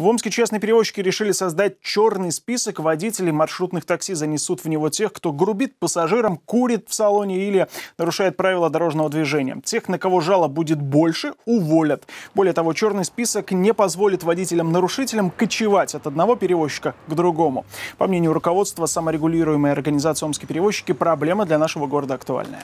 В Омске частные перевозчики решили создать черный список водителей маршрутных такси. Занесут в него тех, кто грубит пассажирам, курит в салоне или нарушает правила дорожного движения. Тех, на кого жало будет больше, уволят. Более того, черный список не позволит водителям-нарушителям кочевать от одного перевозчика к другому. По мнению руководства, саморегулируемой организации «Омские перевозчики» проблема для нашего города актуальная.